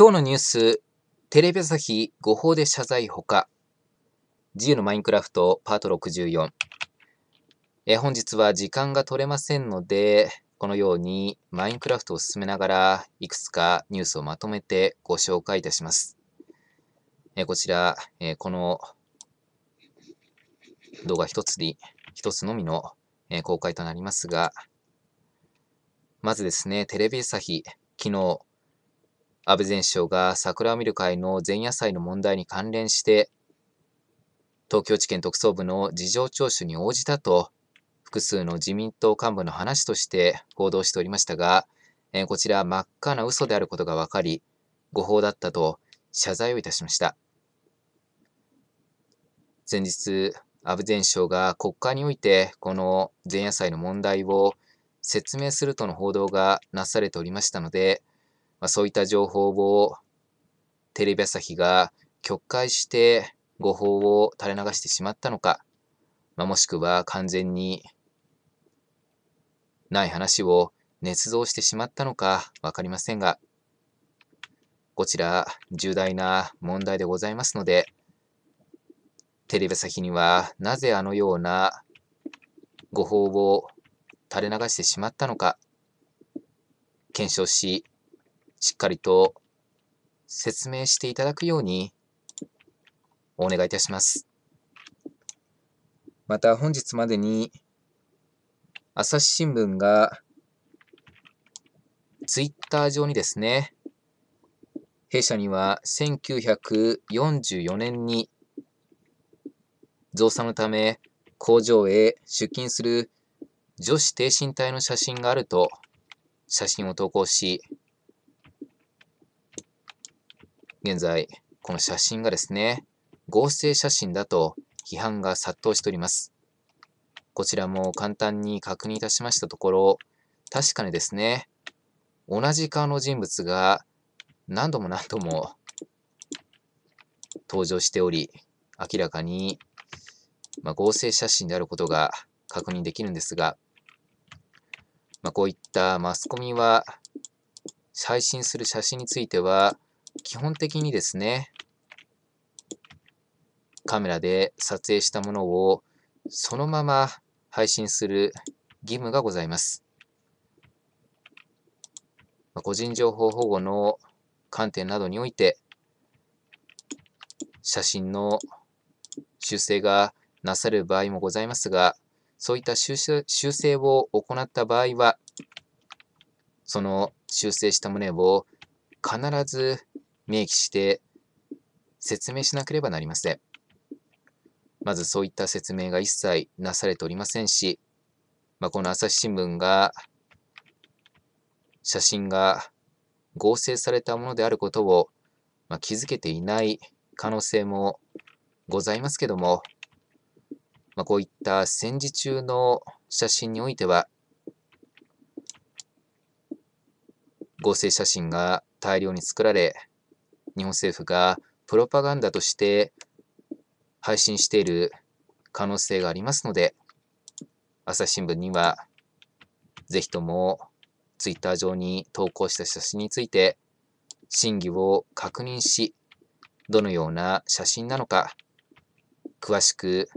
今日のニュース、テレビ朝日誤報で謝罪ほか、自由のマインクラフトパート64。え本日は時間が取れませんので、このようにマインクラフトを進めながら、いくつかニュースをまとめてご紹介いたします。えこちら、えこの動画一つに、一つのみの、え公開となりますが、まずですね、テレビ朝日、昨日、安倍前首相が桜を見る会の前夜祭の問題に関連して、東京地検特捜部の事情聴取に応じたと、複数の自民党幹部の話として報道しておりましたが、えこちら真っ赤な嘘であることが分かり、誤報だったと謝罪をいたしました。前日、安倍前首相が国会においてこの前夜祭の問題を説明するとの報道がなされておりましたので、まあ、そういった情報をテレビ朝日が曲解して誤報を垂れ流してしまったのか、まあ、もしくは完全にない話を捏造してしまったのかわかりませんが、こちら重大な問題でございますので、テレビ朝日にはなぜあのような誤報を垂れ流してしまったのか、検証し、しっかりと説明していただくようにお願いいたします。また本日までに朝日新聞がツイッター上にですね、弊社には1944年に増産のため工場へ出勤する女子挺身隊の写真があると写真を投稿し、現在、この写真がですね、合成写真だと批判が殺到しております。こちらも簡単に確認いたしましたところ、確かにですね、同じ顔の人物が何度も何度も登場しており、明らかに、まあ、合成写真であることが確認できるんですが、まあ、こういったマスコミは、配信する写真については、基本的にですね、カメラで撮影したものをそのまま配信する義務がございます。個人情報保護の観点などにおいて、写真の修正がなされる場合もございますが、そういった修正を行った場合は、その修正した旨を必ず明記して説明しなければなりません。まずそういった説明が一切なされておりませんし、まあ、この朝日新聞が写真が合成されたものであることを、まあ、気づけていない可能性もございますけども、まあ、こういった戦時中の写真においては、合成写真が大量に作られ、日本政府がプロパガンダとして配信している可能性がありますので、朝日新聞には、ぜひともツイッター上に投稿した写真について、真偽を確認し、どのような写真なのか、詳しく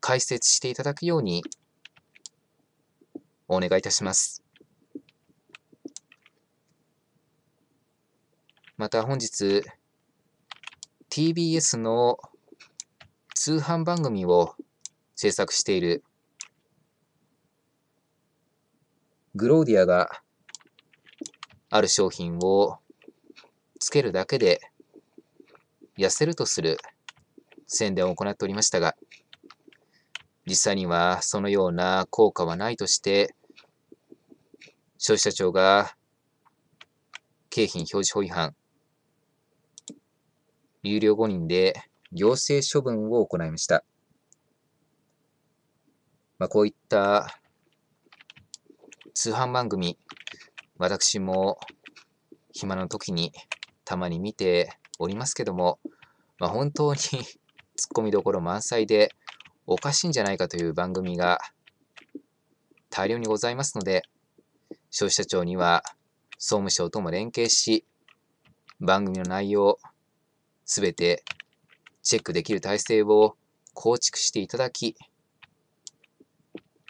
解説していただくようにお願いいたします。また本日、TBS の通販番組を制作しているグローディアがある商品をつけるだけで痩せるとする宣伝を行っておりましたが、実際にはそのような効果はないとして、消費者庁が景品表示法違反有料5人で行政処分を行いました。まあ、こういった通販番組、私も暇な時にたまに見ておりますけども、まあ、本当に突っ込みどころ満載でおかしいんじゃないかという番組が大量にございますので、消費者庁には総務省とも連携し、番組の内容、すべてチェックできる体制を構築していただき、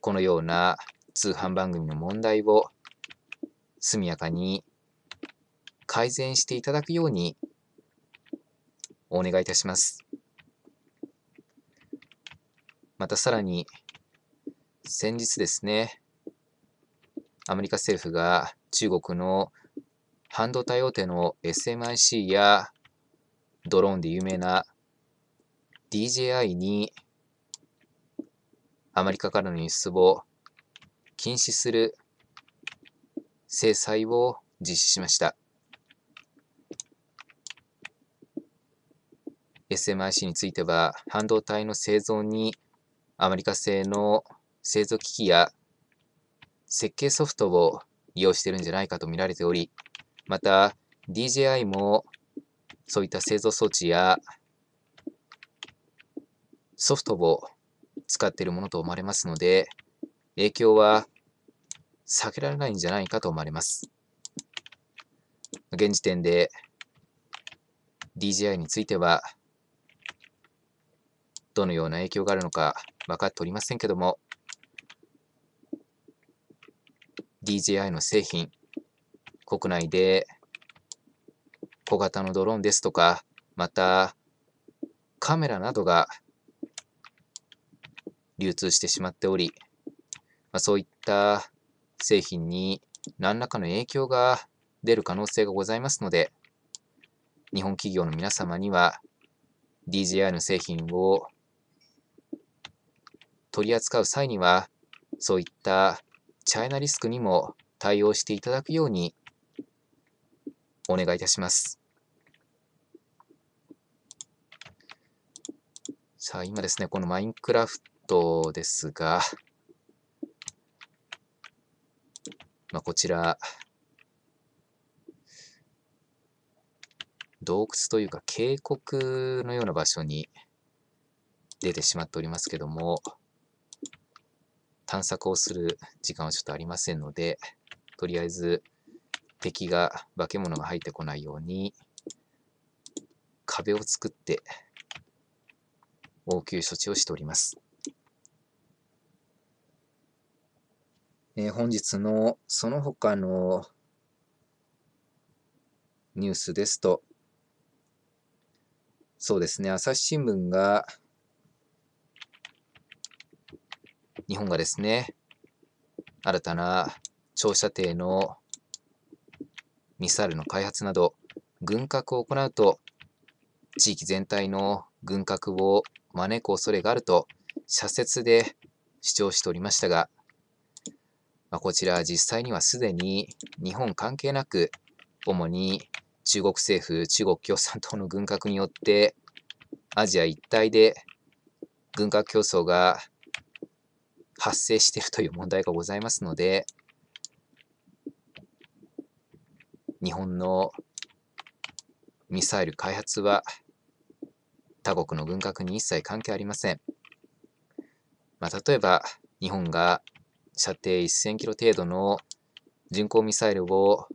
このような通販番組の問題を速やかに改善していただくようにお願いいたします。またさらに、先日ですね、アメリカ政府が中国の半導体大手の SMIC やドローンで有名な DJI にアメリカからの輸出を禁止する制裁を実施しました。SMIC については、半導体の製造にアメリカ製の製造機器や設計ソフトを利用しているんじゃないかと見られており、また DJI もそういった製造装置やソフトを使っているものと思われますので、影響は避けられないんじゃないかと思われます。現時点で DJI については、どのような影響があるのか分かっておりませんけども、DJI の製品、国内で小型のドローンですとか、またカメラなどが流通してしまっており、まあ、そういった製品に何らかの影響が出る可能性がございますので、日本企業の皆様には DJI の製品を取り扱う際には、そういったチャイナリスクにも対応していただくようにお願いいたします。さあ、今ですね、このマインクラフトですが、まあ、こちら、洞窟というか渓谷のような場所に出てしまっておりますけども、探索をする時間はちょっとありませんので、とりあえず敵が、化け物が入ってこないように、壁を作って応急処置をしております。えー、本日のその他のニュースですと、そうですね、朝日新聞が、日本がですね、新たな長射程のミサイルの開発など、軍拡を行うと、地域全体の軍拡を招く恐れがあると、社説で主張しておりましたが、まあ、こちら実際にはすでに日本関係なく、主に中国政府、中国共産党の軍拡によって、アジア一帯で軍拡競争が発生しているという問題がございますので、日本のミサイル開発は他国の軍拡に一切関係ありません。まあ、例えば、日本が射程1000キロ程度の巡航ミサイルを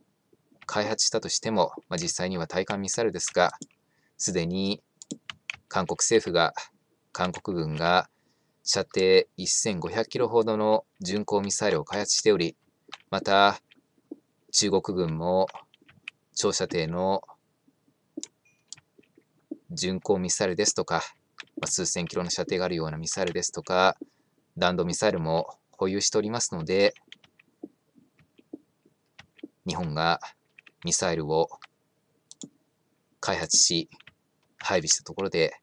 開発したとしても、まあ、実際には対艦ミサイルですが、すでに韓国政府が、韓国軍が射程1500キロほどの巡航ミサイルを開発しており、また中国軍も長射程の巡航ミサイルですとか、数千キロの射程があるようなミサイルですとか、弾道ミサイルも保有しておりますので、日本がミサイルを開発し、配備したところで、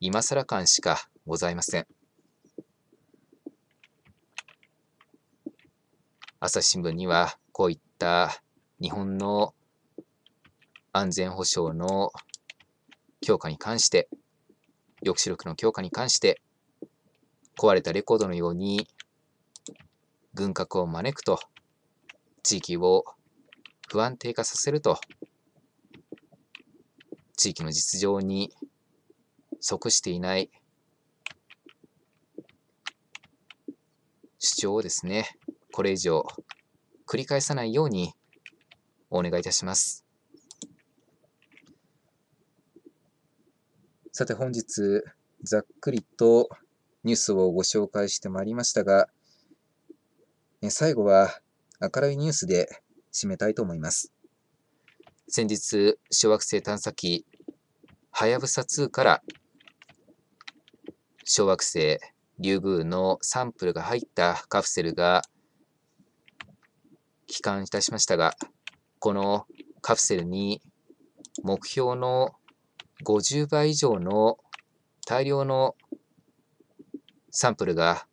今更感しかございません。朝日新聞には、こういった日本の安全保障の強化に関して、抑止力の強化に関して、壊れたレコードのように、軍拡を招くと、地域を不安定化させると、地域の実情に即していない主張をですね、これ以上繰り返さないようにお願いいたします。さて本日、ざっくりとニュースをご紹介してまいりましたが、最後は明るいニュースで締めたいと思います。先日、小惑星探査機、はやぶさ2から小惑星リュウグウのサンプルが入ったカプセルが帰還いたしましたが、このカプセルに目標の50倍以上の大量のサンプルが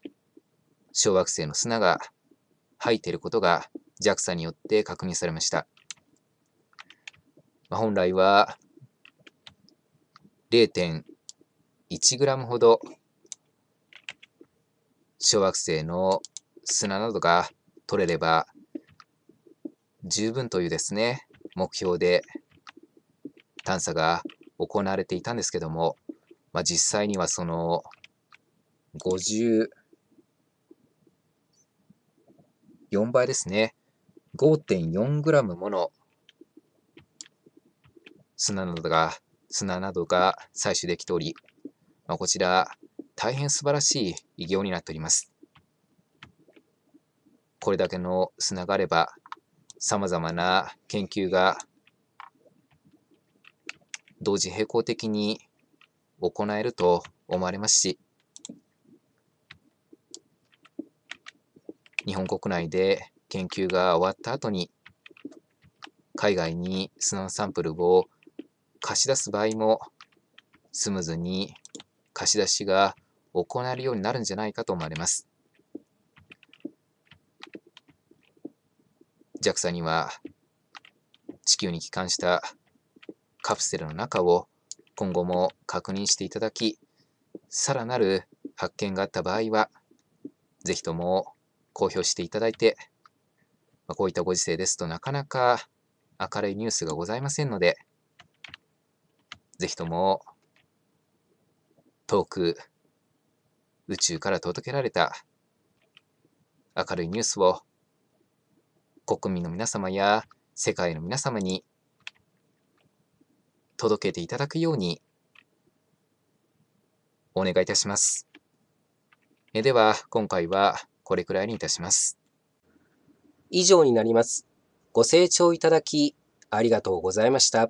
小惑星の砂が入っていることが JAXA によって確認されました。まあ、本来は 0.1g ほど小惑星の砂などが取れれば十分というですね、目標で探査が行われていたんですけども、まあ、実際にはその54倍ですね 5.4g もの砂などが砂などが採取できており、まあ、こちら大変素晴らしい偉業になっておりますこれだけの砂があればさまざまな研究が同時並行的に行えると思われますし、日本国内で研究が終わった後に、海外に砂のサンプルを貸し出す場合も、スムーズに貸し出しが行えるようになるんじゃないかと思われます。JAXA には地球に帰還したカプセルの中を今後も確認していただき、さらなる発見があった場合は、ぜひとも公表していただいて、まこういったご時世ですとなかなか明るいニュースがございませんので、ぜひとも遠く宇宙から届けられた明るいニュースを国民の皆様や世界の皆様に届けていただくようにお願いいたします。えでは、今回はこれくらいにいたします。以上になります。ご清聴いただきありがとうございました。